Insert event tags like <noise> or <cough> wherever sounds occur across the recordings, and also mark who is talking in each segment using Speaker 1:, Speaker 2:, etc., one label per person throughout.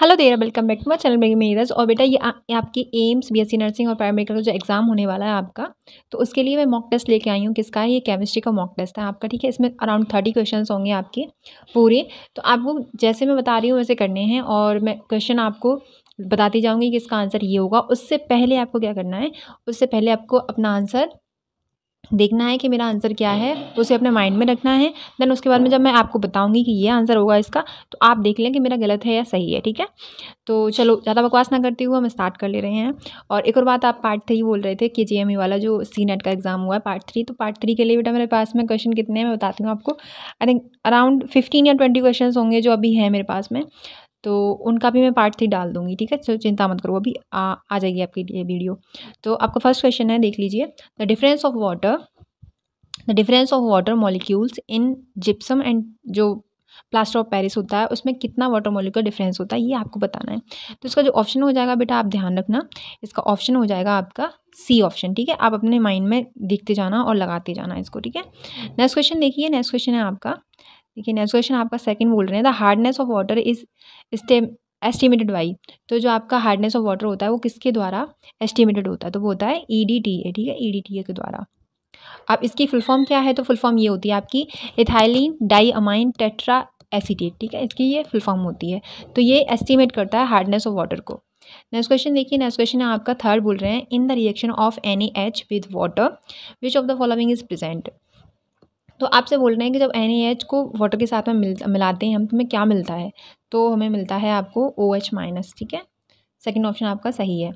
Speaker 1: Hello there welcome back to my channel मेरी मेरज और बेटा ये आ, आपकी एम्स बीएससी नर्सिंग और पैरामेडिकल का जो एग्ज़ाम होने वाला है आपका तो उसके लिए मैं मॉक टेस्ट लेके आई हूँ किसका है ये केमिस्ट्री का मॉक टेस्ट है आपका ठीक है इसमें अराउंड थर्टी क्वेश्चन होंगे आपके पूरे तो आपको जैसे मैं बता रही हूँ वैसे करने हैं और मैं क्वेश्चन आपको बताती जाऊँगी कि इसका आंसर ये होगा उससे पहले आपको क्या करना है उससे पहले आपको अपना आंसर देखना है कि मेरा आंसर क्या है उसे अपने माइंड में रखना है देन उसके बाद में जब मैं आपको बताऊंगी कि ये आंसर होगा इसका तो आप देख लें कि मेरा गलत है या सही है ठीक है तो चलो ज़्यादा बकवास ना करते हुए हम स्टार्ट कर ले रहे हैं और एक और बात आप पार्ट थ्री बोल रहे थे के जी एम वाला जो सी नेट का एग्ज़ाम हुआ है पार्ट थ्री तो पार्ट थ्री के लिए बेटा मेरे पास में क्वेश्चन कितने हैं मैं बताती हूँ आपको आई थिंक अराउंड फिफ्टीन या ट्वेंटी क्वेश्चन होंगे जो अभी हैं मेरे पास में तो उनका भी मैं पार्ट थ्री डाल दूंगी ठीक है तो चिंता मत करो अभी आ, आ जाएगी आपके लिए वीडियो तो आपका फर्स्ट क्वेश्चन है देख लीजिए the difference of water the difference of water molecules in gypsum and जो प्लास्टर ऑफ पैरिस होता है उसमें कितना वाटर मॉलिक्यूल डिफरेंस होता है ये आपको बताना है तो इसका जो ऑप्शन हो जाएगा बेटा आप ध्यान रखना इसका ऑप्शन हो जाएगा आपका सी ऑप्शन ठीक है आप अपने माइंड में देखते जाना और लगाते जाना इसको ठीक है नेक्स्ट क्वेश्चन देखिए नेक्स्ट क्वेश्चन है आपका देखिए नेक्स्ट क्वेश्चन आपका सेकंड बोल रहे हैं the hardness of water is estimated by तो जो आपका हार्डनेस ऑफ वाटर होता है वो किसके द्वारा एस्टिमेटेड होता है तो वो होता है ई डी टी ए ठीक है ई डी टी ए के द्वारा अब इसकी फुल फॉर्म क्या है तो फुल फॉर्म ये होती है आपकी ethylene diamine tetraacetate ठीक है इसकी ये फुल फॉर्म होती है तो ये एस्टिमेट करता है हार्डनेस ऑफ वाटर को नेक्स्ट क्वेश्चन देखिए नेक्स्ट क्वेश्चन आपका थर्ड बोल रहे हैं in the reaction of any H with water which of the following is present तो आपसे बोल रहे हैं कि जब एन एच को वाटर के साथ में मिल मिलाते हैं हम तुम्हें तो क्या मिलता है तो हमें मिलता है आपको ओ एच माइनस ठीक है सेकेंड ऑप्शन आपका सही है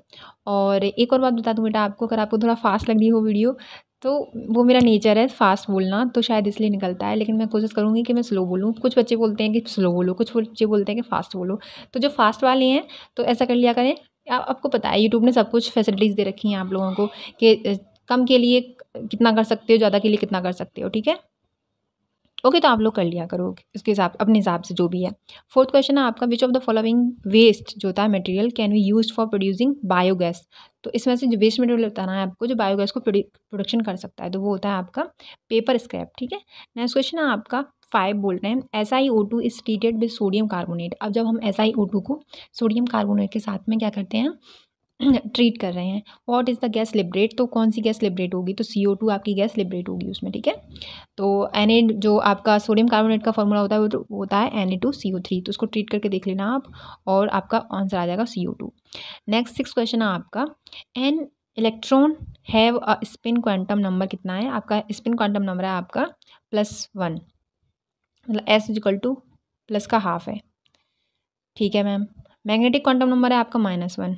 Speaker 1: और एक और बात बता दूँ बेटा आपको अगर आपको थोड़ा फास्ट लग रही हो वीडियो तो वो मेरा नेचर है फास्ट बोलना तो शायद इसलिए निकलता है लेकिन मैं कोशिश करूँगी कि मैं स्लो बोलूँ कुछ बच्चे बोलते हैं कि स्लो बोलो कुछ बच्चे बोलते हैं कि फ़ास्ट बोलो तो जो फास्ट वाले हैं तो ऐसा कर लिया करें आप आपको पता है यूट्यूब ने सब कुछ फैसिलिटीज़ दे रखी हैं आप लोगों को कि कम के लिए कितना कर सकते हो ज़्यादा के लिए कितना कर सकते हो ठीक है ओके तो आप लोग कर लिया करो उसके हिसाब अपने हिसाब से जो भी है फोर्थ क्वेश्चन है आपका which of the following waste जो होता है material can we use for producing biogas तो इसमें से जो वेस्ट मटेरियल बताना है आपको जो बायोगैस को प्रोडक्शन कर सकता है तो वो होता है आपका पेपर स्क्रैप ठीक है नेक्स्ट क्वेश्चन है आपका फाइव बोल रहे हैं S I O two is treated with sodium carbonate अब जब हम एस आई ओ टू को सोडियम कार्बोनेट के साथ में क्या करते हैं ट्रीट <clears throat> कर रहे हैं what is the gas liberate तो कौन सी गैस लिबरेट होगी तो सी ओ टू आपकी गैस लिबरेट होगी उसमें ठीक है तो एन ए जो आपका सोडियम कार्बोनेट का फॉर्मूला होता है वो तो होता है N A two C O three तो उसको ट्रीट करके देख लेना आप और आपका आंसर आ जाएगा C O two next six question है आपका an electron have a spin quantum number कितना है आपका स्पिन क्वांटम नंबर है आपका प्लस वन मतलब एस इजिकल टू प्लस का हाफ है ठीक है मैम मैग्नेटिक क्वांटम नंबर है आपका माइनस वन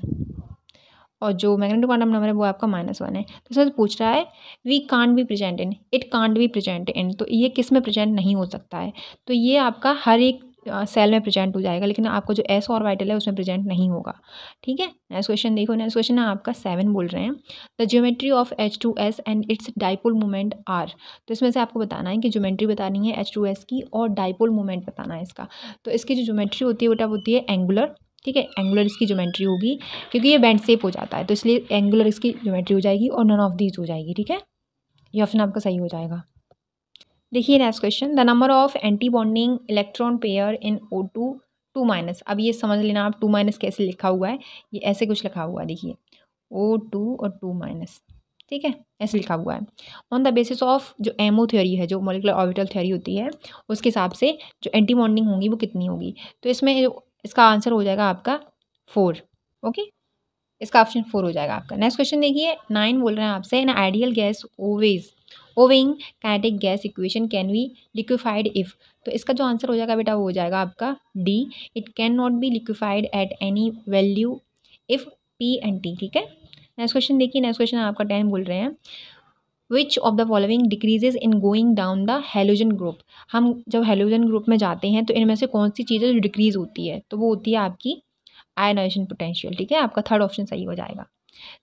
Speaker 1: और जो मैग्नेटिक क्वांटम नंबर है वो आपका माइनस वन है तो सर पूछ रहा है we can't be present in it can't be present in तो ये किस में प्रेजेंट नहीं हो सकता है तो ये आपका हर एक सेल में प्रेजेंट हो जाएगा लेकिन आपको जो एस और वाइटल है उसमें प्रेजेंट नहीं होगा ठीक है नेक्स्ट क्वेश्चन देखो नेक्स्ट क्वेश्चन है आपका सेवन बोल रहे हैं the geometry of H two S and its dipole moment are तो इसमें से आपको बताना है कि ज्योमेट्री बतानी है एच टू एस की और डाइपोल मोमेंट बताना है इसका तो इसकी जो ज्योमेट्री होती है बेटा होती है एंगुलर ठीक है एंगुलर इसकी ज्योमेट्री होगी क्योंकि ये बैंड सेप हो जाता है तो इसलिए एंगुलर इसकी ज्योमेट्री हो जाएगी और नन ऑफ दीज हो जाएगी ठीक है ये ऑप्शन आपका सही हो जाएगा देखिए next question the number of anti bonding electron pair in O two two minus अब ये समझ लेना आप टू माइनस कैसे लिखा हुआ है ये ऐसे कुछ लिखा हुआ है देखिए ओ टू और टू माइनस ठीक है ऐसे लिखा हुआ है ऑन द बेसिस ऑफ जो एमओ थ्योरी है जो मोलिकुलर ऑर्बिटल थ्योरी होती है उसके हिसाब से जो एंटी बॉन्डिंग होंगी वो कितनी होगी तो इसमें जो इसका आंसर हो जाएगा आपका फोर ओके इसका ऑप्शन फोर हो जाएगा आपका नेक्स्ट क्वेश्चन देखिए नाइन बोल रहे हैं आपसे an ideal gas obeys obeying kinetic gas equation can be liquefied if तो इसका जो आंसर हो जाएगा बेटा वो हो जाएगा आपका D it cannot be liquefied at any value if P and T ठीक है नेक्स्ट क्वेश्चन देखिए नेक्स्ट क्वेश्चन आपका टेन बोल रहे हैं which of the following decreases in going down the halogen group हम जब हेलोजन ग्रुप में जाते हैं तो इनमें से कौन सी चीज़ें जो डिक्रीज़ होती है तो वो होती है आपकी आयनाइजेशन पोटेंशियल ठीक है आपका थर्ड ऑप्शन सही हो जाएगा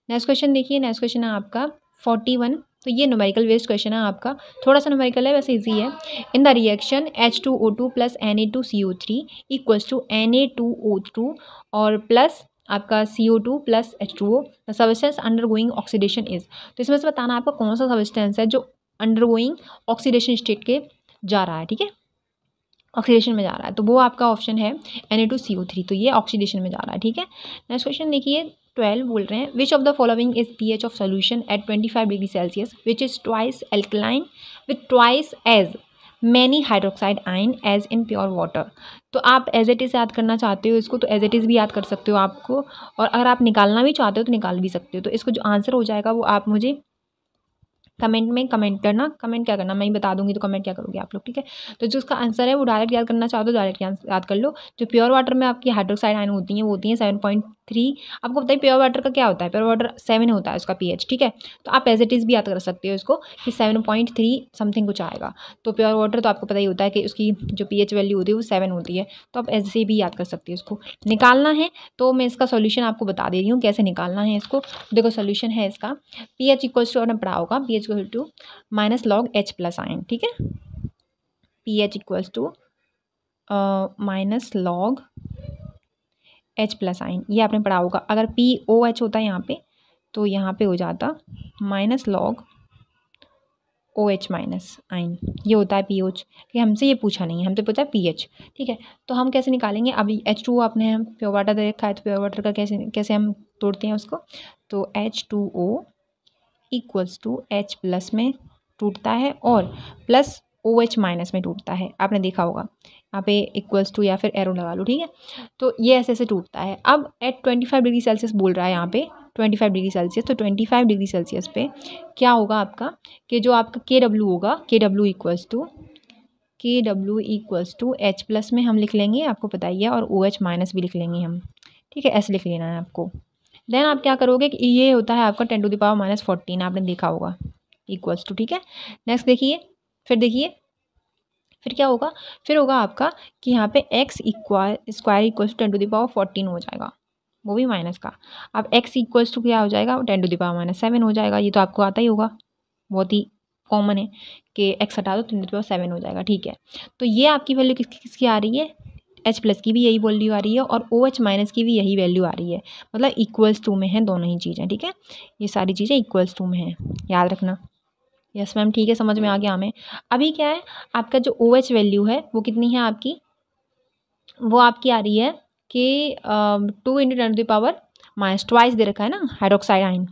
Speaker 1: नेक्स्ट क्वेश्चन देखिए नेक्स्ट क्वेश्चन है आपका फोर्टी वन तो ये नोमेरिकल वेस्ट क्वेश्चन है आपका थोड़ा सा नोमेरिकल है वैसे इजी है in the reaction H two O two plus N A two C O three equals to N A two O two और प्लस आपका C O two plus H two O substance undergoing oxidation is तो इसमें से बताना आपका कौन सा substance है जो अंडर गोइंग ऑक्सीडेशन स्टेट के जा रहा है ठीक है ऑक्सीडेशन में जा रहा है तो वो आपका ऑप्शन है N A two C O three तो ये ऑक्सीडेशन में जा रहा है ठीक है नेक्स्ट क्वेश्चन देखिए ट्वेल्व बोल रहे हैं which of the following is P H of solution at twenty five degree Celsius which is twice alkaline with twice as many hydroxide ion as in pure water तो आप as eight is याद करना चाहते हो इसको तो as eight is भी याद कर सकते हो आपको और अगर आप निकालना भी चाहते हो तो निकाल भी सकते हो तो इसको जो आंसर हो जाएगा वो आप मुझे कमेंट में कमेंट करना कमेंट क्या करना मैं ही बता दूंगी तो कमेंट क्या करोगे आप लोग ठीक है तो जो उसका आंसर है वो डायरेक्ट याद करना चाहते हो डायरेक्ट याद कर लो जो प्योर वाटर में आपकी हाइड्रोक्साइड आइन होती हैं वो होती हैं सेवन पॉइंट थ्री आपको पता ही प्योर वाटर का क्या होता है प्योर वाटर सेवन होता है उसका पीएच ठीक है तो आप एज इट इज़ भी याद कर सकते हो इसको कि सेवन पॉइंट थ्री समथिंग कुछ आएगा तो प्योर वाटर तो आपको पता ही होता है कि उसकी जो पीएच वैल्यू होती है वो सेवन होती है तो आप ऐसे भी याद कर सकते हो उसको निकालना है तो मैं इसका सोल्यूशन आपको बता दे रही हूँ कैसे निकालना है इसको देखो सोल्यूशन है इसका पी एच इक्वल्स टू आपने पढ़ा होगा P H equal to minus log H plus ion ठीक है P H equals to minus log H plus ion ये आपने पढ़ा होगा अगर पी ओ एच होता है यहाँ पे तो यहाँ पे हो जाता minus log O H minus ion ये होता है पी एच ये हमसे ये पूछा नहीं है हमसे पूछा पी एच ठीक है तो हम कैसे निकालेंगे अभी एच टू आपने प्योर वाटर दे रखा है तो प्योर वाटर का कैसे कैसे हम तोड़ते हैं उसको तो H two O equals to H plus में टूटता है और प्लस ओ एच माइनस में टूटता है आपने देखा होगा यहाँ पे इक्वल्स टू या फिर एरो लगा लो ठीक है तो ये ऐसे ऐसे टूटता है अब at twenty five degree Celsius बोल रहा है यहाँ पे ट्वेंटी फाइव डिग्री सेल्सियस तो ट्वेंटी फाइव डिग्री सेल्सियस पे क्या होगा आपका कि जो आपका के डब्ल्यू होगा K W equals to K W equals to H plus में हम लिख लेंगे आपको पता ही है और ओ एच माइनस भी लिख लेंगे हम ठीक है ऐसे लिख लेना है आपको देन आप क्या करोगे कि ये होता है आपका ten to the power minus fourteen आपने देखा होगा इक्वल्स टू ठीक है नेक्स्ट देखिए फिर देखिए फिर क्या होगा फिर होगा आपका कि यहाँ पे X equal square equal to ten to the power fourteen हो जाएगा वो भी माइनस का अब एक्स इक्वल्स टू क्या हो जाएगा ten to the power minus seven हो जाएगा ये तो आपको आता ही होगा बहुत ही कॉमन है कि एक्स हटा दो टेन टू दावर सेवन हो जाएगा ठीक है तो ये आपकी वैल्यू किसकी किसकी आ रही है एच प्लस की भी यही वैल्यू आ रही है और ओ एच माइनस की भी यही वैल्यू आ रही है मतलब इक्वल्स टू में है दोनों ही चीज़ें ठीक है ये सारी चीज़ें इक्वल्स टू में हैं याद रखना यस मैम ठीक है समझ में आ hmm. गया हमें अभी क्या है आपका जो ओ OH वैल्यू है वो कितनी है आपकी वो आपकी आ रही है कि two into ten to power minus twice दे रखा है ना हाइड्रोक्साइड आयन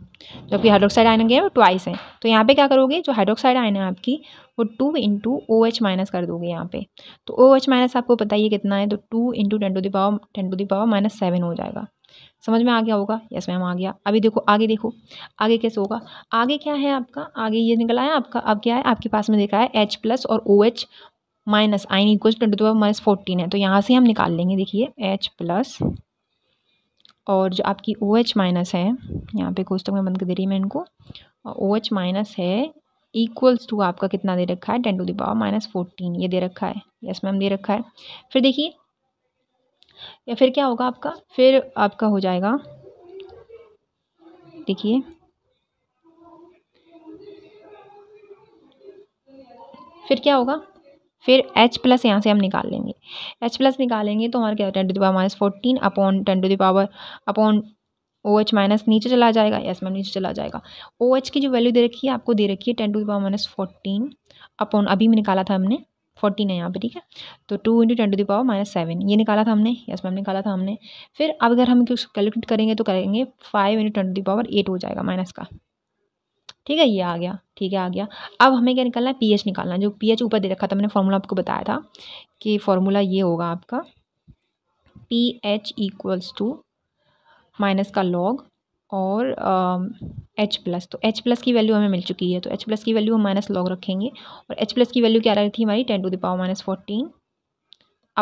Speaker 1: जबकि हाइड्रोक्साइड आयन गए वो ट्वाइस है तो यहाँ पे क्या करोगे जो हाइड्रोक्साइड आयन है आपकी वो two into O H minus कर दोगे यहाँ पे तो ओ OH एच माइनस आपको पता ही कितना है तो two into ten to the power ten to the power minus seven हो जाएगा समझ में आ गया होगा यस मैम आ गया अभी देखो आगे देखो आगे कैसे होगा आगे क्या है आपका आगे ये निकल आया आपका अब क्या है आपके पास में देखा है एच प्लस और O H minus ion equal twenty two minus fourteen है तो यहाँ से हम निकाल लेंगे देखिए एच प्लस और जो आपकी ओ एच माइनस है यहाँ पे कोष्टक तो में बंद कर दे रही है मैं इनको ओ एच माइनस है इक्वल्स टू आपका कितना दे रखा है ten to the power minus fourteen ये दे रखा है यस मैम दे रखा है फिर देखिए या फिर क्या होगा आपका फिर आपका हो जाएगा देखिए फिर क्या होगा फिर h प्लस यहाँ से हम निकाल लेंगे h प्लस निकालेंगे तो हमारा क्या ten to the power power minus fourteen upon ten to the power upon O H minus नीचे चला जाएगा यस मैम नीचे चला जाएगा ओ OH एच की जो वैल्यू दे रखी है आपको दे रखी है ten to the power power minus fourteen upon अभी में निकाला था हमने फोर्टीन है यहाँ पे ठीक है तो two into ten to the power minus seven ये निकाला था हमने यस मैम निकाला था हमने फिर अब अगर हम कैलकुलेट करेंगे तो करेंगे five into ten to the power eight हो जाएगा माइनस का ठीक है ये आ गया ठीक है आ गया अब हमें क्या निकालना है एच निकालना जो जो एच ऊपर दे रखा था मैंने फॉर्मूला आपको बताया था कि फार्मूला ये होगा आपका P H equals to minus का लॉग और एच प्लस तो एच प्लस की वैल्यू हमें मिल चुकी है तो एच प्लस की वैल्यू हम माइनस लॉग रखेंगे और एच प्लस की वैल्यू क्या रही थी हमारी ten to the power minus fourteen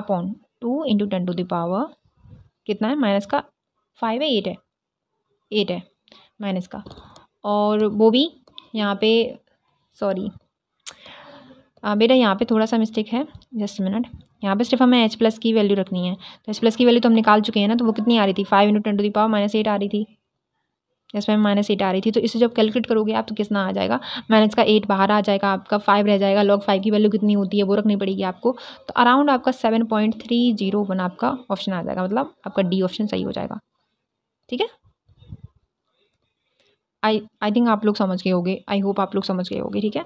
Speaker 1: upon two into ten to the power कितना है माइनस का फाइव है एट है एट है माइनस का और वो भी यहाँ पे सॉरी बेटा यहाँ पे थोड़ा सा मिस्टेक है जस्ट मिनट यहाँ पे सिर्फ हमें एच प्लस की वैल्यू रखनी है तो एच प्लस की वैल्यू तो हम निकाल चुके हैं ना तो वो कितनी आ रही थी five into ten to the power minus eight आ रही थी जैसे मैं माइनस एट आ रही थी तो इसे जब कैलकुलेट करोगे आप तो कितना आ जाएगा माइनस का एट बाहर आ जाएगा आपका फाइव रह जाएगा लॉग फाइव की वैल्यू कितनी होती है वो रखनी पड़ेगी आपको तो अराउंड आपका seven point three zero one आपका ऑप्शन आ जाएगा मतलब आपका डी ऑप्शन सही हो जाएगा ठीक है आई आई थिंक आप लोग समझ गए होगे आई होप आप लोग समझ गए होगे ठीक है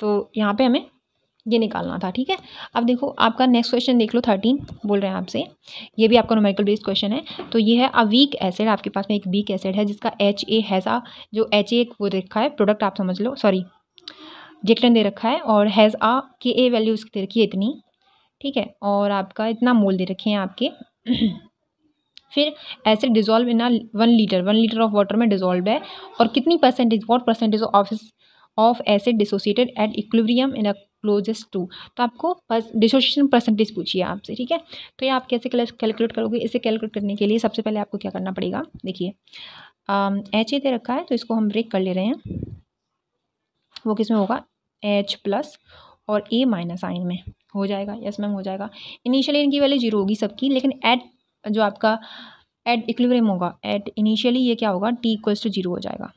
Speaker 1: तो यहाँ पर हमें ये निकालना था ठीक है अब देखो आपका नेक्स्ट क्वेश्चन देख लो थर्टीन बोल रहे हैं आपसे ये भी आपका नोमेरिकल बेस्ड क्वेश्चन है तो ये है अ वीक एसिड आपके पास में एक वीक एसिड है जिसका एच ए हैज़ा जो एच ए वो रखा है प्रोडक्ट आप समझ लो सॉरी जेक्टन दे रखा है और हैज़ आ के ए वैल्यू उसकी दे रखी है इतनी ठीक है और आपका इतना मोल दे रखे हैं आपके <clears throat> फिर acid dissolve in one litre one litre of water में डिजोल्व है और कितनी परसेंटेज वॉट परसेंटेज ऑफ इस of acid dissociated at equilibrium in a closest to तो आपको डिसोसिएशन परसेंटेज पूछिए आपसे ठीक है तो ये आप कैसे कैलकुलेट करोगे इसे कैलकुलेट करने के लिए सबसे पहले आपको क्या करना पड़ेगा देखिए एच ए दे रखा है तो इसको हम ब्रेक कर ले रहे हैं वो किस में होगा एच प्लस और ए माइनस आइन में हो जाएगा यस मैम हो जाएगा इनिशियली इनकी वैल्यू जीरो होगी सबकी लेकिन एट जो आपका एट इक्विलिब्रियम होगा एट इनिशियली ये क्या होगा टी इक्वल्स टू जीरो हो जाएगा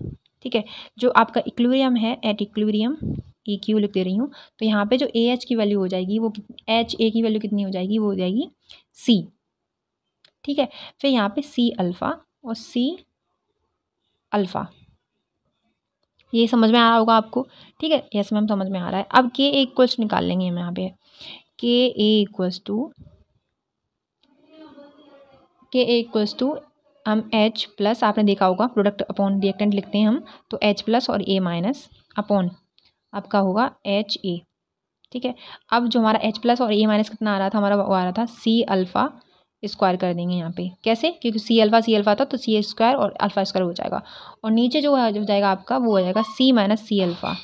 Speaker 1: ठीक है जो आपका इक्लूरियम है एट इक्लूरियम ए क्यू लिख दे रही हूँ तो यहाँ पे जो ए एच की वैल्यू हो जाएगी वो एच ए की वैल्यू कितनी हो जाएगी वो हो जाएगी सी ठीक है फिर यहाँ पे सी अल्फ़ा और सी अल्फ़ा ये समझ में आ रहा होगा आपको ठीक है यस मैम समझ में आ रहा है अब के ए इक्वल्स निकाल लेंगे हम यहाँ पे के A equals to K A equals to हम एच प्लस आपने देखा होगा प्रोडक्ट अपॉन रिएक्टेंट लिखते हैं हम तो एच प्लस और ए माइनस अपॉन आपका होगा एच ए ठीक है अब जो हमारा एच प्लस और ए माइनस कितना आ रहा था हमारा वो आ रहा था सी अल्फ़ा स्क्वायर कर देंगे यहाँ पे कैसे क्योंकि सी अल्फ़ा सी अल्फ़ा था तो सी स्क्वायर और अल्फ़ा स्क्वायर हो जाएगा और नीचे जो हो जाएगा आपका वो हो जाएगा सी माइनस सी अल्फ़ा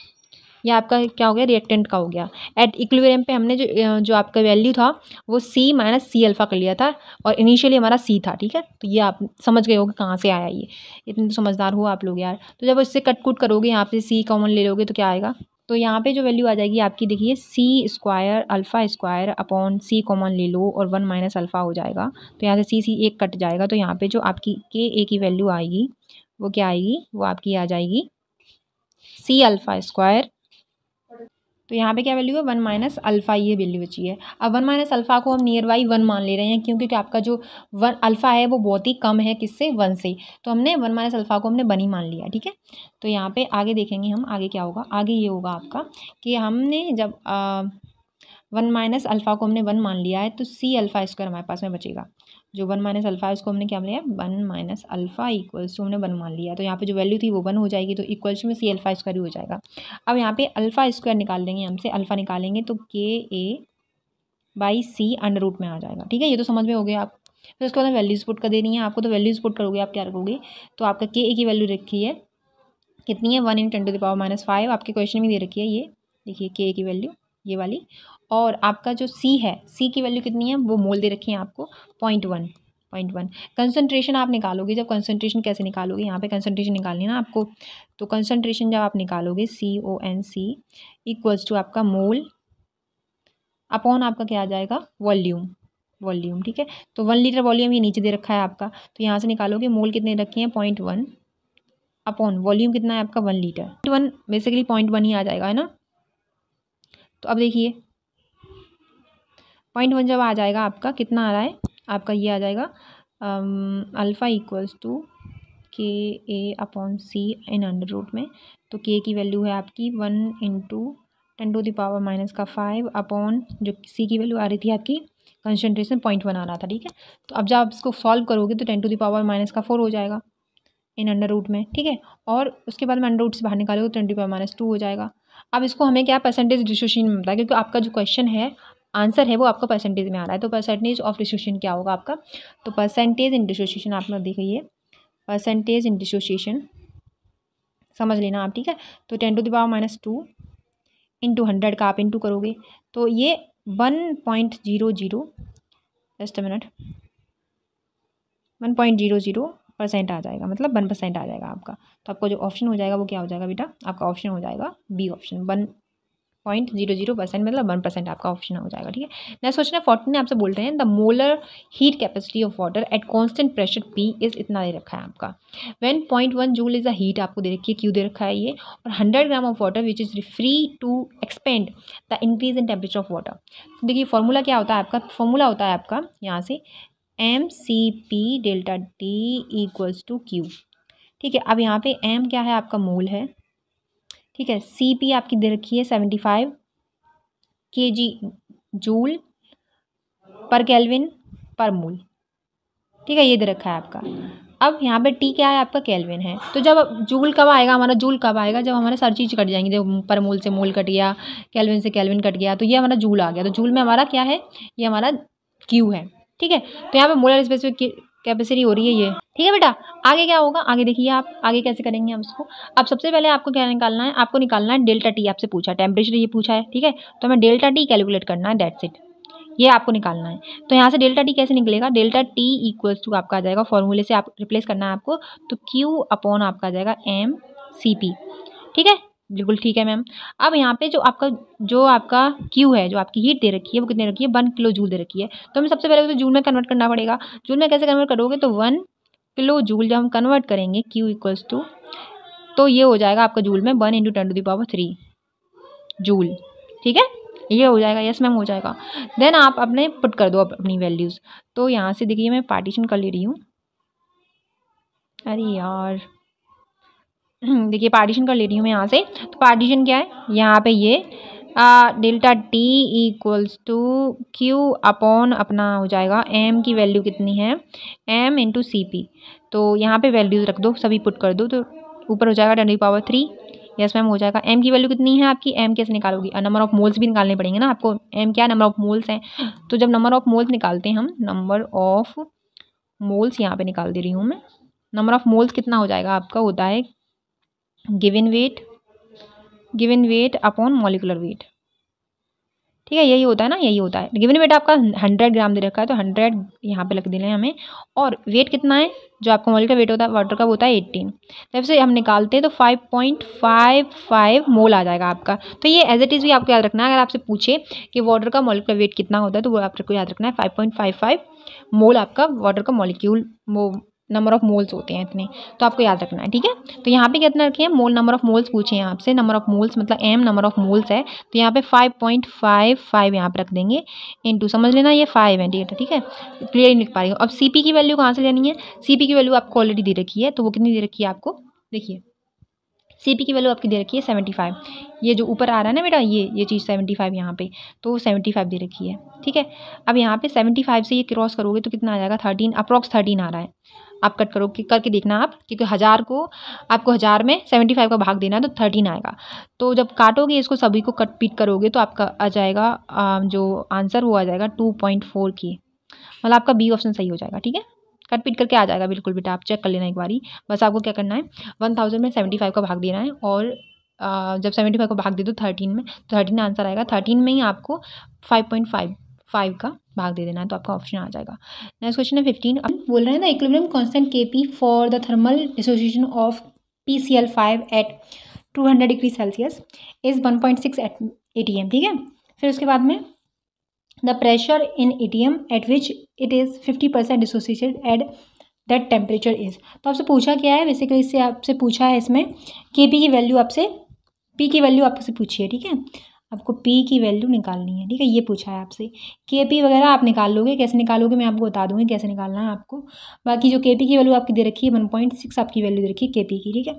Speaker 1: या आपका क्या हो गया रिएक्टेंट का हो गया एट इक्वेरियम पे हमने जो जो आपका वैल्यू था वो सी माइनस सी अल्फ़ा कर लिया था और इनिशियली हमारा सी था ठीक है तो ये आप समझ गए होगे कहाँ से आया ये इतने तो समझदार हो आप लोग यार तो जब इससे कट कुट करोगे यहाँ पे सी कॉमन ले लोगे तो क्या आएगा तो यहाँ पे जो वैल्यू आ जाएगी आपकी देखिए C square alpha square upon C common ले लो और वन माइनस अल्फ़ा हो जाएगा तो यहाँ से सी सी एक कट जाएगा तो यहाँ पे जो आपकी के ए की वैल्यू आएगी वो क्या आएगी वो आपकी आ जाएगी सी अल्फ़ा स्क्वायर तो यहाँ पे क्या वैल्यू है वन माइनस अल्फ़ा ये वैल्यू बची है अब वन माइनस अल्फ़ा को हम नियर बाई वन मान ले रहे हैं क्योंकि तो आपका जो वन अल्फ़ा है वो बहुत ही कम है किससे वन से तो हमने वन माइनस अल्फ़ा को हमने बनी मान लिया ठीक है तो यहाँ पे आगे देखेंगे हम आगे क्या होगा आगे ये होगा आपका कि हमने जब आ, वन माइनस अल्फ़ा को हमने वन मान लिया है तो सी अल्फ़ा स्क्वायर हमारे पास में बचेगा जो वन माइनस अल्फ़ा है उसको हमने क्या लिया one minus alpha equals to हमने वन मान लिया तो यहाँ पे जो वैल्यू थी वो वन हो जाएगी तो इक्वल्स में सी अल्फ़ा स्क्वायर हो जाएगा अब यहाँ पे अल्फ़ा स्क्वायर निकाल देंगे हमसे अल्फ़ा निकालेंगे तो K A by C under root में आ जाएगा ठीक है ये तो समझ में हो गया आप फिर उसके बाद वैल्यू स्पोर्ट कर देनी है आपको तो वैल्यू स्पोर्ट करोगे आप क्या रखोगे तो आपका के ए की वैल्यू रखी है कितनी है one in ten to the power minus five आपके क्वेश्चन में दे रखी है ये देखिए के ए की वैल्यू ये वाली और आपका जो सी है सी की वैल्यू कितनी है वो मोल दे रखी है आपको point one point one concentration आप निकालोगे जब कंसनट्रेशन कैसे निकालोगे यहाँ पे कंसनट्रेशन निकालनी है ना आपको तो कंसनट्रेशन जब आप निकालोगे C O N C equals to आपका मोल अपॉन आपका क्या आ जाएगा वॉल्यूम वॉल्यूम ठीक है तो वन लीटर वॉल्यूम ये नीचे दे रखा है आपका तो यहाँ से निकालोगे मोल कितने रखे हैं पॉइंट वन अपॉन वॉल्यूम कितना है आपका one litre one basically point one ही आ जाएगा है ना तो अब देखिए पॉइंट वन जब आ जाएगा आपका कितना आ रहा है आपका ये आ जाएगा alpha equals to K A upon C in under root में तो के की वैल्यू है आपकी one into ten to the power minus का फाइव अपॉन जो सी की वैल्यू आ रही थी आपकी कंसनट्रेशन पॉइंट वन आ रहा था ठीक है तो अब जब आप इसको सॉल्व करोगे तो टेन टू दावर माइनस का फोर हो जाएगा इन अंडर रूट में ठीक है और उसके बाद में अंडर रूट से बाहर निकालोगे तो twenty to power minus two हो जाएगा अब इसको हमें क्या परसेंटेज डिस्ट्रीब्यूशन में मिलता है क्योंकि आपका जो क्वेश्चन है आंसर है वो आपका परसेंटेज में आ रहा है तो परसेंटेज ऑफ डिस्ट्रीब्यूशन क्या होगा आपका तो परसेंटेज इन डिसोशिएशन आप देखिए देख परसेंटेज इन डिसोशिएशन समझ लेना आप ठीक है तो टेन टू दावा माइनस टू इंटू हंड्रेड का आप इंटू करोगे तो ये one point zero zero just minute one point zero zero percent आ जाएगा मतलब वन परसेंट आ जाएगा आपका तो आपका जो ऑप्शन हो जाएगा वो क्या हो जाएगा बेटा आपका ऑप्शन हो जाएगा B option one point zero zero percent मतलब वन परसेंट आपका ऑप्शन हो जाएगा ठीक है नेक्स्ट क्वेश्चन है फोर्टीन आपसे बोलते हैं the molar heat capacity of water at constant pressure P is इतना दे रखा है आपका one point one joule is the heat आपको दे रखी है क्यों दे रखा है ये और hundred gram of water which is free to expand the increase in temperature of water देखिए फॉर्मूला क्या होता है आपका फॉर्मूला होता है आपका यहाँ से M C P delta T equals to Q ठीक है अब यहाँ पे एम क्या है आपका मोल है ठीक है सी पी आपकी दे रखी है सेवेंटी फाइव के जी जूल पर कैलविन पर मोल ठीक है ये दे रखा है आपका अब यहाँ पे टी क्या है आपका कैलविन है तो जब जूल कब आएगा हमारा जूल कब आएगा जब हमारे सारी चीज़ कट जाएंगी जब पर मोल से मोल कट गया कैलविन से कैलविन कट गया तो ये हमारा जूल आ गया तो जूल में हमारा क्या है ये हमारा क्यू है ठीक है तो यहाँ पे मोलर स्पेसिफिक कैपेसिटी हो रही है ये ठीक है बेटा आगे क्या होगा आगे देखिए आप आगे कैसे करेंगे हम इसको अब सबसे पहले आपको क्या निकालना है आपको निकालना है डेल्टा टी आपसे पूछा टेम्परेचर ये पूछा है ठीक है तो हमें डेल्टा टी कैलकुलेट करना है डेट सेट ये आपको निकालना है तो यहाँ से डेल्टा टी कैसे निकलेगा डेल्टा टी इक्वल्स टू आपका आ जाएगा फॉर्मूले से आप रिप्लेस करना है आपको तो क्यू अपॉन आपका आ जाएगा एम सी पी ठीक है बिल्कुल ठीक है मैम अब यहाँ पे जो आपका जो आपका क्यू है जो आपकी हीट दे रखी है वो कितने रखी है वन किलो जूल दे रखी है तो हमें सबसे पहले तो जूल में कन्वर्ट करना पड़ेगा जूल में कैसे कन्वर्ट करोगे तो वन किलो जूल जब हम कन्वर्ट करेंगे क्यू इक्वल्स टू तो ये हो जाएगा आपका जूल में one into ten to the power three joule ठीक है ये हो जाएगा यस मैम हो जाएगा देन आप अपने पुट कर दो अपनी वैल्यूज़ तो यहाँ से देखिए मैं पार्टीशन कर ले रही हूँ अरे यार <clears throat> देखिए पार्टीशन कर ले रही हूँ मैं यहाँ से तो पार्टीशन क्या है यहाँ पे ये delta T equals to Q upon अपना हो जाएगा एम की वैल्यू कितनी है एम इंटू सी पी तो यहाँ पे वैल्यूज़ रख दो सभी पुट कर दो तो ऊपर हो जाएगा डेंटी पावर थ्री यस मैम हो जाएगा एम की वैल्यू कितनी है आपकी एम कैसे निकालोगी नंबर ऑफ मोल्स भी निकालने पड़ेंगे ना आपको एम क्या नंबर ऑफ मोल्स हैं तो जब नंबर ऑफ मोल्स निकालते हैं हम नंबर ऑफ मोल्स यहाँ पे निकाल दे रही हूँ मैं नंबर ऑफ मोल्स कितना हो जाएगा आपका होता है given weight given weight upon molecular weight ठीक है यही होता है ना यही होता है गिवन वेट आपका हंड्रेड ग्राम दे रखा है तो हंड्रेड यहाँ पे लग देना है हमें और वेट कितना है जो आपका मोल का वेट होता है वाटर का वो होता है एट्टीन तो जब से हम निकालते हैं तो five point five five mole आ जाएगा आपका तो ये एज इट इज़ भी आपको याद रखना है अगर आपसे पूछे कि वाटर का मोल का वेट कितना होता है तो वो आपको याद रखना है five point five five mole आपका वाटर का मॉलिक्यूल नंबर ऑफ़ मोल्स होते हैं इतने तो आपको याद रखना है ठीक है तो यहाँ पे कितना रखे हैं मोल नंबर ऑफ़ मोल्स पूछे हैं आपसे नंबर ऑफ़ मोल्स मतलब एम नंबर ऑफ़ मोल्स है तो यहाँ पे फाइव पॉइंट फाइव फाइव यहाँ पर रख देंगे टू समझ लेना ये फाइव है डेटा ठीक है क्लियर लिख पा रही हूँ अब सी की वैल्यू कहाँ से लेनी है सी की वैल्यू आपको ऑलरेडी दे रखी है तो वो कितनी दे रखी है आपको देखिए सी की वैल्यू आपकी दे रखी है सेवेंटी फाइव ये जो ऊपर आ रहा है ना बेटा ये ये चीज़ सेवेंटी फाइव यहाँ पे तो सेवेंटी फाइव दे रखी है ठीक है अब यहाँ पे सेवेंटी फाइव से ये क्रॉस करोगे तो कितना आ जाएगा थर्टीन अप्रॉक्स थर्टीन आ रहा है आप कट करो करके देखना आप क्योंकि हज़ार को आपको हज़ार में सेवेंटी फाइव का भाग देना है तो थर्टीन आएगा तो जब काटोगे इसको सभी को कट पीट करोगे तो आपका आ जाएगा आ, जो आंसर वो आ जाएगा टू पॉइंट फोर की मतलब आपका बी ऑप्शन सही हो जाएगा ठीक है कट पीट करके आ जाएगा बिल्कुल बेटा आप चेक कर लेना एक बारी बस आपको क्या करना है वन थाउजेंड में सेवेंटी फाइव का भाग देना है और जब सेवेंटी फाइव को भाग दे दो थर्टीन में तो थर्टीन आंसर आएगा थर्टीन में ही आपको फाइव पॉइंट फाइव फाइव का भाग दे देना है तो आपका ऑप्शन आ जाएगा नेक्स्ट क्वेश्चन है फिफ्टीन अब बोल रहे हैं the equilibrium constant K P for the thermal association of P C L five at two hundred degree Celsius is one point six at A T M ठीक है फिर उसके बाद में the pressure in A T M at which it is fifty percent dissociated at that temperature is तो आपसे पूछा क्या है बेसिकली इससे आपसे पूछा है इसमें के पी की वैल्यू आपसे पी की वैल्यू आपसे पूछी है ठीक है आपको पी की वैल्यू निकालनी है ठीक है ये पूछा है आपसे के पी वगैरह आप निकाल लोगे कैसे निकालोगे मैं आपको बता दूंगी कैसे निकालना है आपको बाकी जो के पी की वैल्यू आपकी दे रखी है वन पॉइंट सिक्स आपकी वैल्यू दे रखी है के पी की ठीक है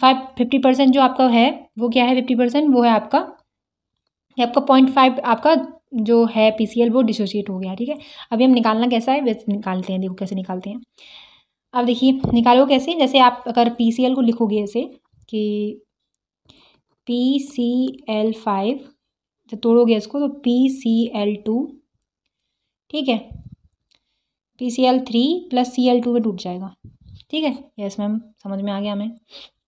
Speaker 1: फाइव फिफ्टी परसेंट जो आपका है वो क्या है फिफ्टी परसेंट वो है आपका ये आपका पॉइंट फाइव आपका जो है पी सी एल वो डिसोशिएट हो गया ठीक है अभी हम निकालना कैसा है वैसे निकालते हैं देखो कैसे निकालते हैं अब देखिए निकालो कैसे जैसे आप अगर पी सी एल को लिखोगे ऐसे कि पी सी एल फाइव जब तो तोड़ोगे इसको तो पी सी एल टू ठीक है P C L three plus C L two में टूट जाएगा ठीक है यस मैम समझ में आ गया हमें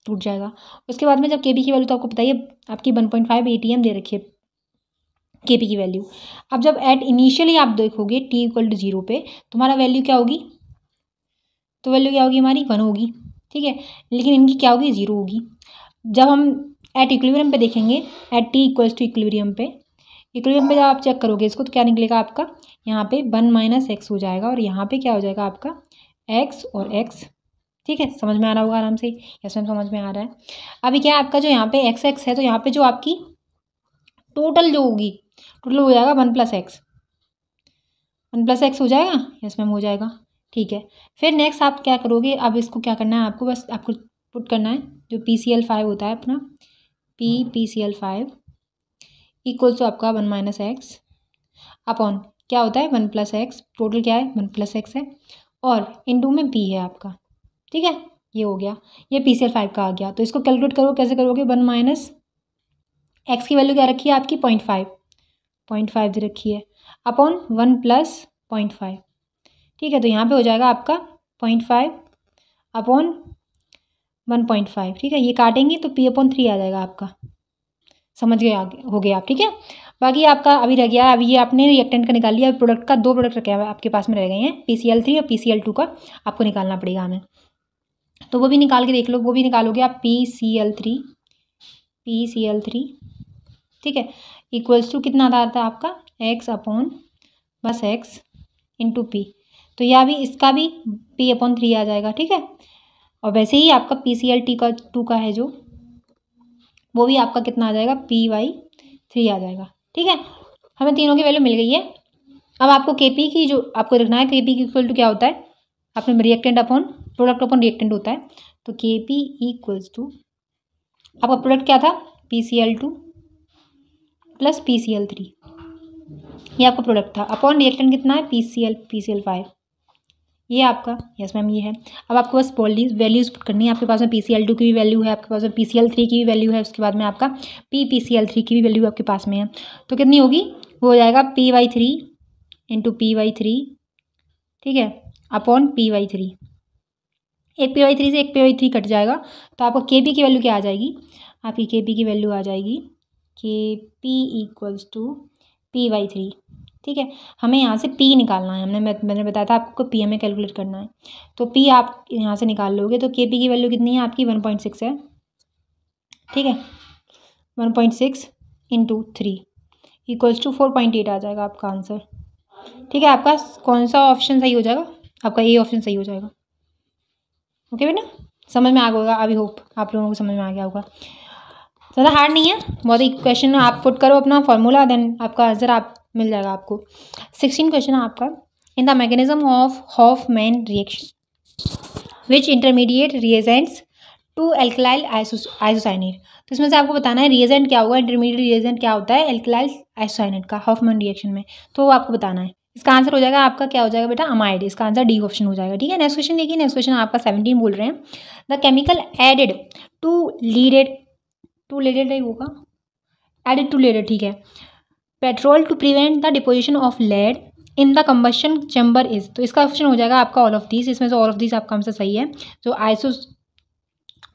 Speaker 1: टूट जाएगा उसके बाद में जब के पी की वैल्यू तो आपको पता ही है आपकी one point five A T M दे रखी है के पी की वैल्यू अब जब एट इनिशियली आप देखोगे टी इक्वल टू जीरो पे तुम्हारा वैल्यू क्या होगी तो वैल्यू क्या होगी हमारी वन होगी ठीक है लेकिन इनकी क्या होगी ज़ीरो होगी जब हम एट इक्वेरियम पे देखेंगे at T equals to equilibrium पे इक्विलिब्रियम पे जब आप चेक करोगे इसको तो क्या निकलेगा आपका यहाँ पे वन माइनस एक्स हो जाएगा और यहाँ पे क्या हो जाएगा आपका एक्स और एक्स ठीक है समझ में आ रहा होगा आराम से यस मैम समझ में आ रहा है अभी क्या आपका जो यहाँ पे एक्स एक्स है तो यहाँ पे जो आपकी टोटल जो होगी टोटल हो जाएगा one plus x one plus x हो जाएगा यस मैम हो जाएगा ठीक है फिर नेक्स्ट आप क्या करोगे अब इसको क्या करना है आपको बस आपको पुट करना है जो पी सी एल फाइव होता है अपना P P C L five equals to आपका वन माइनस एक्स अपॉन क्या होता है वन प्लस एक्स टोटल क्या है वन प्लस एक्स है और इनटू में पी है आपका ठीक है ये हो गया ये पी सी एल फाइव का आ गया तो इसको कैलकुलेट करो कैसे करोगे वन माइनस एक्स की वैल्यू क्या रखी है आपकी पॉइंट फाइव पॉइंट फाइव दे रखी है upon one plus point five ठीक है तो यहाँ पे हो जाएगा आपका point five upon one point five ठीक है ये काटेंगे तो पी अपॉन थ्री आ जाएगा आपका समझ गए हो गया आप ठीक है बाकी आपका अभी रह गया अभी ये आपने रिएक्टेंट का निकाल लिया प्रोडक्ट का दो प्रोडक्ट रखे आपके पास में रह गए हैं पी सी एल थ्री और पी सी एल टू का आपको निकालना पड़ेगा हमें तो वो भी निकाल के देख लो वो भी निकालोगे आप P C L three P C L three ठीक है इक्वल्स टू कितना आता था आपका एक्स अपॉन बस एक्स इंटू पी तो यह भी इसका भी पी अपॉन थ्री आ जाएगा ठीक है और वैसे ही आपका पी सी एल टी का टू का है जो वो भी आपका कितना आ जाएगा पी वाई थ्री आ जाएगा ठीक है हमें तीनों की वैल्यू मिल गई है अब आपको के पी की जो आपको देखना है के पी की इक्वल टू क्या होता है आपने reactant upon product upon reactant होता है तो के पी इक्वल्स टू आपका प्रोडक्ट क्या था P C L two plus P C L three ये आपका प्रोडक्ट था अपॉन रिएक्टेंट कितना है P C L P C L five ये आपका यस मैम ये है अब आपके पास पॉली वैल्यूज़ करनी है आपके पास में पी सी एल टू की भी वैल्यू है आपके पास में पी सी एल थ्री की भी वैल्यू है उसके बाद में आपका P P C L three की भी वैल्यू आपके पास में है तो कितनी होगी वो हो जाएगा P Y three into P Y three ठीक है अपॉन पी वाई थ्री एक पी वाई थ्री से एक पी वाई थ्री कट जाएगा तो आपको के पी की वैल्यू क्या आ जाएगी आपकी के पी की वैल्यू आ जाएगी K P equals to P Y three ठीक है हमें यहाँ से पी निकालना है हमने मैंने बताया था आपको पी हमें कैलकुलेट करना है तो पी आप यहाँ से निकाल लोगे तो के पी की वैल्यू कितनी है आपकी वन पॉइंट सिक्स है ठीक है one point six into three equals to four point eight आ जाएगा आपका आंसर ठीक है आपका कौन सा ऑप्शन सही हो जाएगा आपका ए ऑप्शन सही हो जाएगा ओके बेटा समझ में आ गया होगा आई होप आप लोगों को समझ में आ गया होगा ज़्यादा हार्ड नहीं है बहुत ही क्वेश्चन आप पुट करो अपना फॉर्मूला देन आपका आंसर आप मिल जाएगा आपको सिक्सटीन क्वेश्चन है आपका in the mechanism of Hofmann reaction which intermediate reagents to alkyl isocyanate तो इसमें से आपको बताना है रिएजेंट क्या होगा इंटरमीडिएट रिएजेंट क्या होता है एल्कलाइल आइसोसाइनेट का हॉफ मैन रिएक्शन में तो वो आपको बताना है इसका आंसर हो जाएगा आपका क्या हो जाएगा बेटा अमाइड इसका आंसर डी ऑप्शन हो जाएगा ठीक है नेक्स्ट क्वेश्चन देखिए नेक्स्ट क्वेश्चन आपका सेवनटीन बोल रहे हैं the chemical added to leaded to leaded होगा एडेड टू लेडेड ठीक है petrol to prevent the deposition of lead in the combustion chamber is तो इसका ऑप्शन हो जाएगा आपका ऑल ऑफ दिस इसमें से ऑल ऑफ दिस आपका आंसर सही है जो आइसो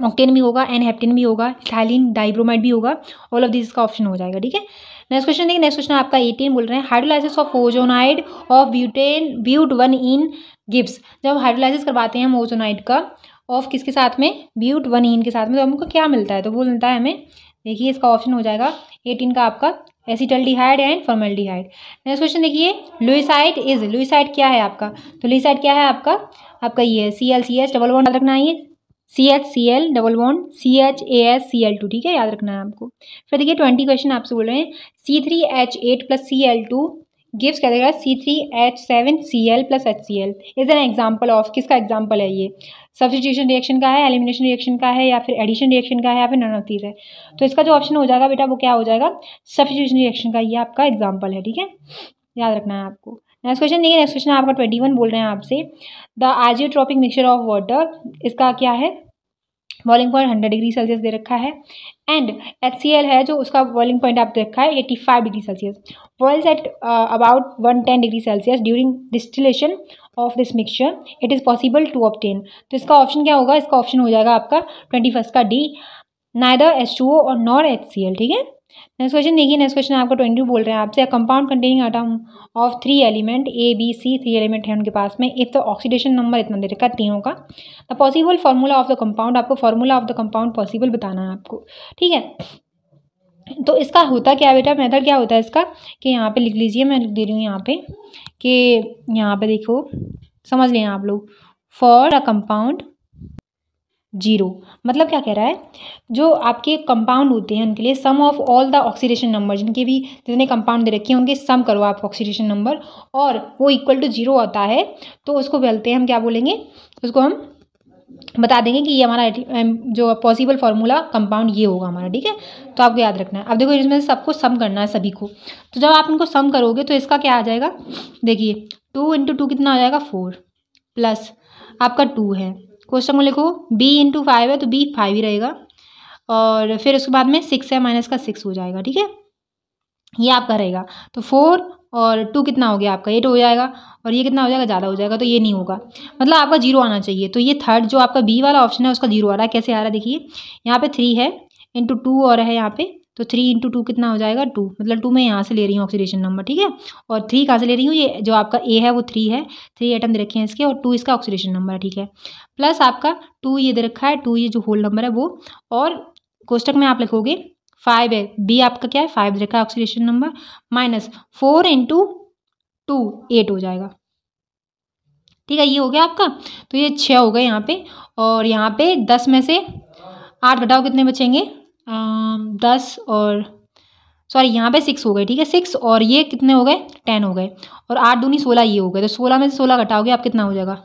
Speaker 1: ऑक्टेन भी होगा एन हेप्टेन भी होगा इथाइलिन डाइब्रोमाइड भी होगा ऑल ऑफ दिस इसका ऑप्शन हो जाएगा ठीक है नेक्स्ट क्वेश्चन देखिए नेक्स्ट क्वेश्चन आपका एटीन बोल रहे हैं hydrolysis of ozonide of butane but one in gives जब हाइड्रोलाइसिस करवाते हैं हम ओजोनाइड का ऑफ किसके साथ में ब्यूट वन इन के साथ में तो हमको क्या मिलता है तो वो मिलता है हमें देखिए इसका ऑप्शन हो जाएगा एटीन का आपका acetaldehyde and formaldehyde next question देखिए लुइसाइड इज लुइसाइड क्या है आपका तो लुइसाइड क्या है आपका आपका ये C L C H double one याद रखना है ये C H C L double one C H A S C L two ठीक है याद रखना है आपको फिर देखिए ट्वेंटी क्वेश्चन आपसे बोल रहे हैं C three H eight plus C L two gives क्या देगा C three H seven C L plus H C L is an example of किसका एग्जाम्पल है ये सब्सिट्यूशन रिएक्शन का है एलिमिनेशन रिएक्शन का है या फिर एडिशन रिएक्शन का है या फिर नन ऑफ दीज है तो इसका जो ऑप्शन हो जाएगा बेटा वो क्या हो जाएगा सब्सिट्यूशन रिएक्शन का ये आपका एग्जाम्पल है ठीक है याद रखना है आपको नेक्स्ट क्वेश्चन देखिए नेक्स्ट क्वेश्चन आपका ट्वेंटी वन बोल रहे हैं आपसे the azeotropic mixture of water इसका क्या है boiling point hundred degree Celsius दे रखा है एंड एच सी एल है जो उसका बॉइलिंग पॉइंट आप रखा है eighty five degree Celsius boils at about one ten degree Celsius during distillation of this mixture it is possible to obtain तो इसका ऑप्शन क्या होगा इसका ऑप्शन हो जाएगा आपका ट्वेंटी फर्स्ट का D neither H two O और नॉन एच सी एल ठीक है नेक्स्ट क्वेश्चन देखिए नेक्स्ट क्वेश्चन आपका ट्वेंटी बोल रहे हैं आपसे compound containing atom of three element A B C three element है उनके पास में इफ़ द ऑक्सीडेशन नंबर इतना दे रखा तीनों का the possible formula of the compound आपको formula of the compound possible बताना है आपको ठीक है तो इसका होता क्या बेटा मेथड क्या होता है इसका कि यहाँ पे लिख लीजिए मैं लिख दे रही हूँ यहाँ पे कि यहाँ पे देखो समझ लें आप लोग फॉर अ कंपाउंड जीरो मतलब क्या कह रहा है जो आपके कंपाउंड होते हैं उनके लिए sum of all the oxidation number जिनके भी जितने कंपाउंड दे रखे हैं उनके सम करो आप ऑक्सीडेशन नंबर और वो इक्वल टू जीरो होता है तो उसको बोलते हैं हम क्या बोलेंगे उसको हम बता देंगे कि ये हमारा जो पॉसिबल फार्मूला कंपाउंड ये होगा हमारा ठीक है तो आपको याद रखना है अब देखो इसमें सबको सम करना है सभी को तो जब आप इनको सम करोगे तो इसका क्या आ जाएगा देखिए टू इंटू टू कितना आ जाएगा फोर प्लस आपका टू है क्वेश्चन को लिखो बी इंटू फाइव है तो बी फाइव ही रहेगा और फिर उसके बाद में सिक्स है माइनस का सिक्स हो जाएगा ठीक है ये आपका रहेगा तो फोर और टू कितना हो गया आपका एट हो जाएगा और ये कितना हो जाएगा ज़्यादा हो जाएगा तो ये नहीं होगा मतलब आपका जीरो आना चाहिए तो ये थर्ड जो आपका बी वाला ऑप्शन है उसका जीरो आ रहा है कैसे आ रहा है देखिए यहाँ पे थ्री है इंटू टू और है यहाँ पे तो थ्री इंटू टू कितना हो जाएगा टू मतलब टू मैं यहाँ से ले रही हूँ ऑक्सीडेशन नंबर ठीक है और थ्री कहाँ से ले रही हूँ ये जो आपका ए है वो थ्री है थ्री आइटम दे रखे हैं इसके और टू इसका ऑक्सीडेशन नंबर है ठीक है प्लस आपका टू ये दे रखा है टू ये जो होल नंबर है वो और कोष्टक में आप लिखोगे फाइव है बी आपका क्या है फाइव रखा है oxidation number minus four into two eight हो जाएगा ठीक है ये हो गया आपका तो ये छः हो गए यहाँ पे और यहाँ पे दस में से आठ घटाओ कितने बचेंगे दस और सॉरी यहाँ पे सिक्स हो गए ठीक है सिक्स और ये कितने हो गए टेन हो गए और आठ दूनी सोलह ये हो गए तो सोलह में से सोलह घटाओगे आप कितना हो जाएगा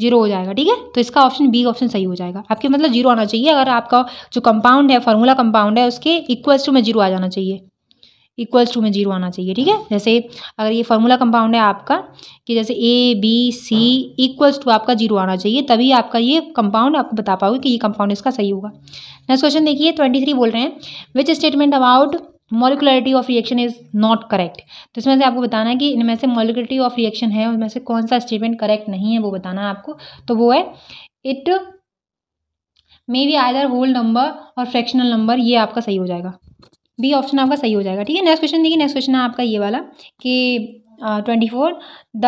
Speaker 1: जीरो हो जाएगा ठीक है तो इसका ऑप्शन बी ऑप्शन सही हो जाएगा आपके मतलब जीरो आना चाहिए अगर आपका जो कंपाउंड है फार्मूला कंपाउंड है उसके इक्वल्स टू में जीरो आ जाना चाहिए इक्वल्स टू में जीरो आना चाहिए ठीक है जैसे अगर ये फार्मूला कंपाउंड है आपका कि जैसे A B C equals to आपका जीरो आना चाहिए तभी आपका ये कंपाउंड आपको बता पाओगे कि ये कंपाउंड इसका सही होगा नेक्स्ट क्वेश्चन देखिए ट्वेंटी थ्री बोल रहे हैं which statement about molecularity of reaction is not correct तो इसमें से आपको बताना है कि इनमें से मॉलिकुलरिटी ऑफ रिएक्शन है उनमें से कौन सा स्टेटमेंट करेक्ट नहीं है वो बताना है आपको तो वो है it may be either whole number और फ्रैक्शनल नंबर ये आपका सही हो जाएगा बी ऑप्शन आपका सही हो जाएगा ठीक है नेक्स्ट क्वेश्चन देखिए नेक्स्ट क्वेश्चन है आपका ये वाला कि twenty four the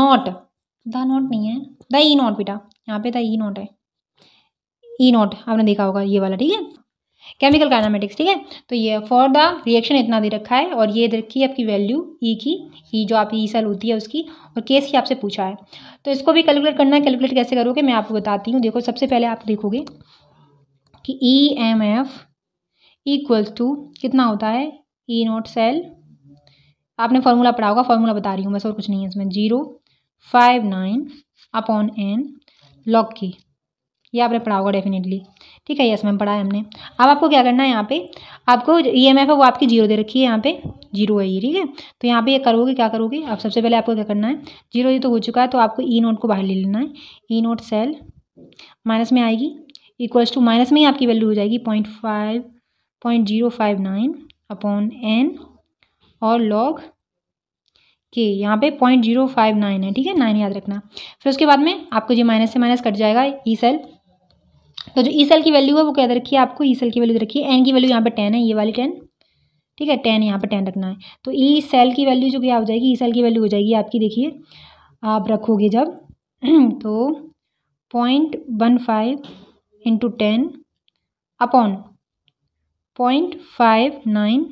Speaker 1: not the not नहीं है द ई नॉट बेटा यहाँ पे द ई नॉट है ई e नॉट आपने देखा होगा ये वाला ठीक है केमिकल काइनामेटिक्स ठीक है तो ये फॉर द रिएक्शन इतना दे रखा है और ये दे रखी है आपकी वैल्यू ई e की ई e जो आपकी ई सेल होती है उसकी और केस ही आपसे पूछा है तो इसको भी कैलकुलेट करना है कैलकुलेट कैसे करोगे मैं आपको बताती हूँ देखो सबसे पहले आप देखोगे कि E M F equals to कितना होता है ई नॉट सेल आपने फार्मूला पढ़ा होगा फार्मूला बता रही हूँ बस और कुछ नहीं है इसमें zero five nine upon N log की ये आपने पढ़ा होगा डेफिनेटली ठीक है यस मैम पढ़ा है हमने अब आपको क्या करना है यहाँ पे आपको ई एम एफ है वो आपकी जीरो दे रखी है यहाँ पे जीरो है ये ठीक है तो यहाँ पे ये करोगे क्या करोगे आप सबसे पहले आपको क्या करना है जीरो ये तो हो चुका है तो आपको ई e नोट को बाहर ले लेना है ई नोट सेल माइनस में आएगी इक्वल्स टू माइनस में ही आपकी वैल्यू हो जाएगी point five point zero five nine upon N और लॉग के यहाँ पे पॉइंट जीरो फाइव नाइन है ठीक है नाइन याद रखना फिर उसके बाद में आपको जो माइनस से माइनस कट जाएगा ई e सेल तो जो ई e सेल की वैल्यू है वो क्या रखिए आपको ई e सेल की वैल्यू रखिए एन की वैल्यू यहाँ पे टेन है ये वाली टेन ठीक है टेन यहाँ पे टेन रखना है तो ई सेल की वैल्यू जो क्या हो जाएगी ई सेल की वैल्यू हो जाएगी आपकी देखिए आप रखोगे जब <clears throat> तो point one five into ten upon point five nine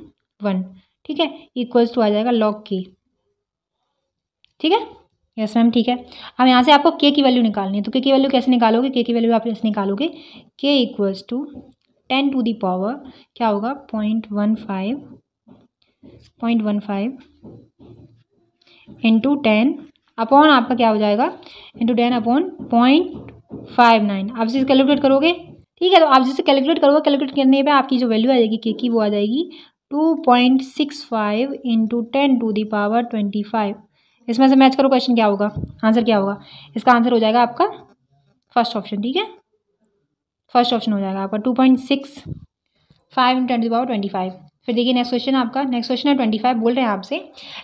Speaker 1: one ठीक है इक्वल्स टू आ जाएगा लॉग के ठीक है यस मैम ठीक है अब यहाँ से आपको के की वैल्यू निकालनी है तो के की वैल्यू कैसे निकालोगे के की वैल्यू आप कैसे निकालोगे K equals to ten to the power क्या होगा point one five point one five into ten upon आपका क्या हो जाएगा into ten upon point five nine आप इसे कैलकुलेट करोगे ठीक है तो आप जैसे कैलकुलेट करोगे कैलकुलेट करने पे आपकी जो वैल्यू आ जाएगी के की वो आ जाएगी two point six five into ten to the power twenty five इसमें से मैच करो क्वेश्चन क्या होगा आंसर क्या होगा इसका आंसर हो जाएगा आपका फर्स्ट ऑप्शन ठीक है फर्स्ट ऑप्शन हो जाएगा आपका two point six five into ten power twenty five फिर देखिए नेक्स्ट क्वेश्चन आपका नेक्स्ट क्वेश्चन है ट्वेंटी फाइव बोल रहे हैं आपसे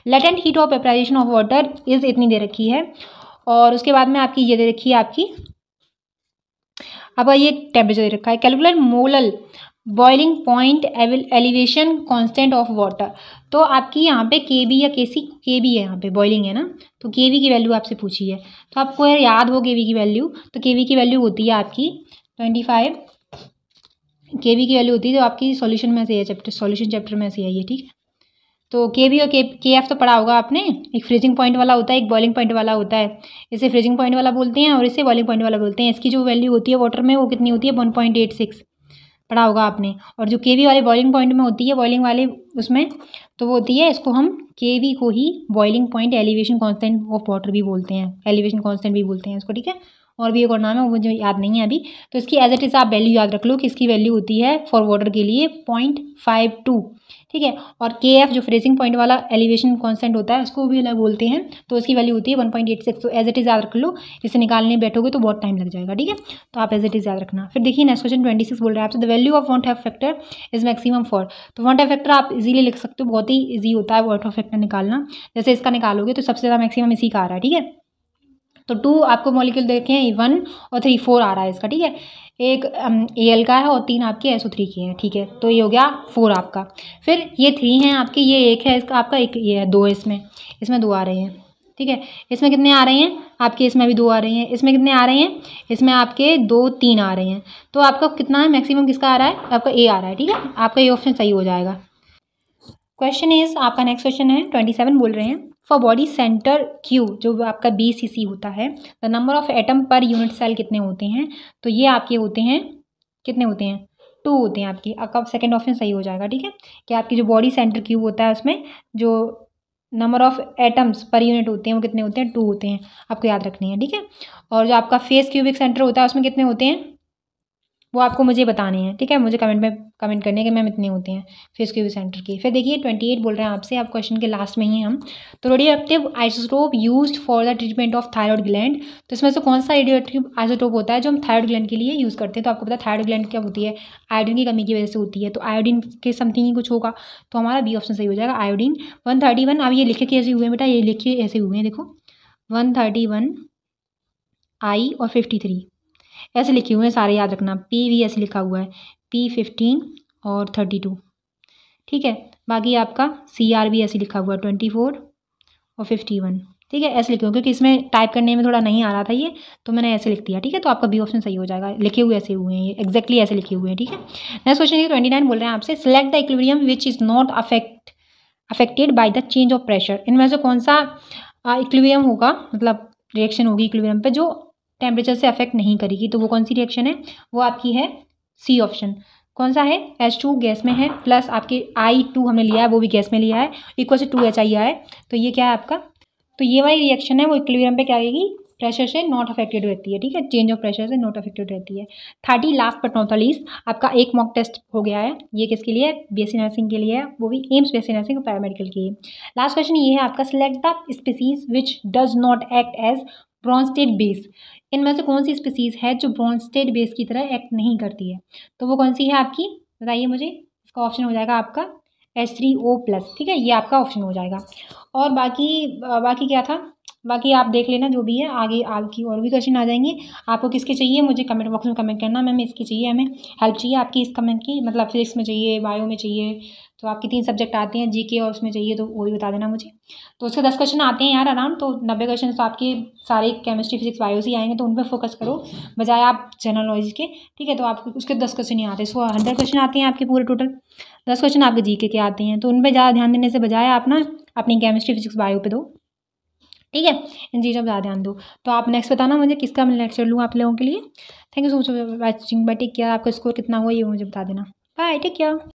Speaker 1: latent heat of vaporisation of water is इतनी दे रखी है और उसके बाद में आपकी ये दे रखी है आपकी अब आइए टेम्परेचर दे रखा है calculate molal boiling point elevation constant of water तो आपकी यहाँ पे के बी या के सी के बी है यहाँ पे बॉइलिंग है ना तो के वी की वैल्यू आपसे पूछी है तो आपको याद हो के वी की वैल्यू तो के वी की वैल्यू होती है आपकी ट्वेंटी फाइव के वी की वैल्यू होती है तो आपकी सॉल्यूशन में से है चैप्टर सॉल्यूशन चैप्टर में से आई है ठीक है तो के बी और के एफ तो पढ़ा होगा आपने एक फ्रीजिंग पॉइंट वाला होता है एक बॉइलिंग पॉइंट वाला होता है इसे फ्रीजिंग पॉइंट वाला बोलते हैं और इसे बॉइलिंग पॉइंट वाला बोलते हैं इसकी जो वैल्यू होती है वाटर में वो कितनी होती है वन पॉइंट एट सिक्स पढ़ा होगा आपने और जो के वी वाले बॉइलिंग पॉइंट में होती है बॉइलिंग वाले उसमें तो वो होती है इसको हम के वी को ही boiling point elevation constant of water भी बोलते हैं एलिवेशन कॉन्स्टेंट भी बोलते हैं इसको ठीक है और भी एक और नाम है वो जो याद नहीं है अभी तो इसकी एज इट इज़ आप वैल्यू याद रख लो कि इसकी वैल्यू होती है फॉर वाटर के लिए पॉइंट फाइव टू ठीक है और के एफ जो फ्रेजिंग पॉइंट वाला एलिवेशन कॉन्सेंट होता है उसको भी अलग बोलते हैं तो इसकी वैल्यू होती है वन पॉइंट एट सिक्स तो एज इट इज़ याद रख लो इसे निकालने बैठोगे तो बहुत टाइम लग जाएगा ठीक है तो आप एज इट इज़ याद रखना फिर देखिए नेक्स्ट क्वेश्चन ट्वेंटी सिक्स बोल रहे हैं आपसे the value of van't Hoff factor is maximum for तो वॉन्ट हैव फैक्टर आप इजीली लिख सकते हो बहुत ही ईजी होता है वॉन्ट हैव फैक्टर निकालना जैसे इसका निकालोगे तो सबसे ज़्यादा मैक्सिमम इसी का आ रहा है ठीक है तो टू आपको मॉलिक्यूल देखे हैं वन e और थ्री फोर आ रहा है इसका ठीक है एक ए um, एल का है और तीन आपके एस ओ थ्री की हैं ठीक है तो ये हो गया फोर आपका फिर ये थ्री हैं आपके ये एक है इसका आपका एक ये है दो है इसमें इसमें दो आ रहे हैं ठीक है इसमें कितने आ रहे हैं आपके इसमें भी दो आ रहे हैं इसमें कितने आ रहे हैं इसमें आपके दो तीन आ रहे हैं तो आपका कितना है मैक्सिमम किसका आ रहा है आपका ए आ रहा है ठीक है आपका ये ऑप्शन सही हो जाएगा क्वेश्चन इज़ आपका नेक्स्ट क्वेश्चन है ट्वेंटी सेवन बोल रहे हैं फॉर बॉडी सेंटर क्यू जो आपका बी सी सी होता है the number of atom per unit cell कितने होते हैं तो ये आपके होते हैं कितने होते हैं टू होते हैं आपकी आपका सेकेंड ऑप्शन सही हो जाएगा ठीक है कि आपकी जो बॉडी सेंटर क्यू होता है उसमें जो number of atoms per unit होते हैं वो कितने होते हैं टू होते हैं आपको याद रखनी है ठीक है और जो आपका फेस क्यूबिक सेंटर होता है उसमें कितने होते हैं वो आपको मुझे बताने हैं ठीक है मुझे कमेंट में कमेंट करने के मैम इतने होते हैं फिर उसके व्यू सेंटर की फिर देखिए ट्वेंटी एट बोल रहे हैं आपसे आप क्वेश्चन के लास्ट में ही हम तो radioactive isotope use for the treatment of thyroid gland तो इसमें से कौन सा रेडियोएक्टिव आइसोटोप होता है जो हम थायरॉयड ग्लैंड के लिए यूज़ करते हैं तो आपको पता है थायरॉयड ग्लैंड क्या होती है आयोडीन की कमी की वजह से होती है तो आयोडीन के समथिंग ही कुछ होगा तो हमारा बी ऑप्शन सही हो जाएगा आयोडीन वन थर्टी वन अब ये लिखे कैसे हुए हैं बेटा ये लिखे ऐसे हुए हैं देखो वन थर्टी वन आई और फिफ्टी थ्री ऐसे लिखे हुए हैं सारे याद रखना पी वी ऐसे लिखा हुआ है पी फिफ्टीन और थर्टी टू ठीक है बाकी आपका सी आर भी ऐसे लिखा हुआ है ट्वेंटी फोर और फिफ्टी वन ठीक है ऐसे लिखे हुए क्योंकि इसमें टाइप करने में थोड़ा नहीं आ रहा था ये तो मैंने ऐसे लिख दिया ठीक है तो आपका बी ऑप्शन सही हो जाएगा लिखे हुए ऐसे हुए हैं ये एक्जैक्टली ऐसे लिखे हुए हैं ठीक है नेक्स्ट क्वेश्चन ये ट्वेंटी नाइन बोल रहे हैं आपसे select the equilibrium which is not affect affected by the change of pressure इनमें से कौन सा इक्विलिब्रियम होगा मतलब रिएक्शन होगी इक्विलिब्रियम पे जो टेम्परेचर से अफेक्ट नहीं करेगी तो वो कौन सी रिएक्शन है वो आपकी है सी ऑप्शन कौन सा है एच टू गैस में है प्लस आपके आई टू हमने लिया है वो भी गैस में लिया है इक्वल से टू एच आई है तो ये क्या है आपका तो ये वाली रिएक्शन है वो इक्विलिब्रियम पे क्या आएगी प्रेशर से नॉट अफेक्टेड रहती है ठीक है चेंज ऑफ प्रेशर से नॉट अफेक्टेड रहती है थर्टी लास्ट बट नॉट आपका एक मॉक टेस्ट हो गया है ये किसके लिए बी एस नर्सिंग के लिए है वो भी AIIMS B S nursing paramedical के लिए लास्ट क्वेश्चन ये है आपका select the species which does not act as Bronsted base इनमें से कौन सी स्पीसीज़ है जो ब्रॉन्स्टेड बेस की तरह एक्ट नहीं करती है तो वो कौन सी है आपकी बताइए मुझे इसका ऑप्शन हो जाएगा आपका एस थ्री ओ प्लस ठीक है ये आपका ऑप्शन हो जाएगा और बाकी बाकी क्या था बाकी आप देख लेना जो भी है आगे आपकी और भी क्वेश्चन आ जाएंगे आपको किसके चाहिए मुझे कमेंट बॉक्स में कमेंट करना मैम इसकी चाहिए हमें हेल्प चाहिए आपकी इस कमेंट की मतलब फिजिक्स में चाहिए बायो में चाहिए तो आपके तीन सब्जेक्ट आते हैं जीके और उसमें चाहिए तो वो भी बता देना मुझे तो उसके दस क्वेश्चन आते हैं यार आराम तो नब्बे क्वेश्चन तो आपके सारे केमिस्ट्री फिजिक्स बायो से आएंगे तो उन पर फोकस करो बजाय आप जनरल नॉलेज के ठीक है तो आपको उसके दस क्वेश्चन ही आते हैं सो हंड्रेड क्वेश्चन आते हैं आपके पूरे टोटल दस क्वेश्चन आपके जी के आते हैं तो उन पर ज़्यादा ध्यान देने से बजाय आप ना अपनी केमिस्ट्री फिजिक्स बायो पे दो ठीक है इन चीज़ों पर ज़्यादा ध्यान दो तो आप नेक्स्ट बताना मुझे किसका मैं लेक्चर लूँ आप लोगों के लिए thank you so much for watching but take care आपका स्कोर कितना हुआ ये मुझे बता देना बाय टेक केयर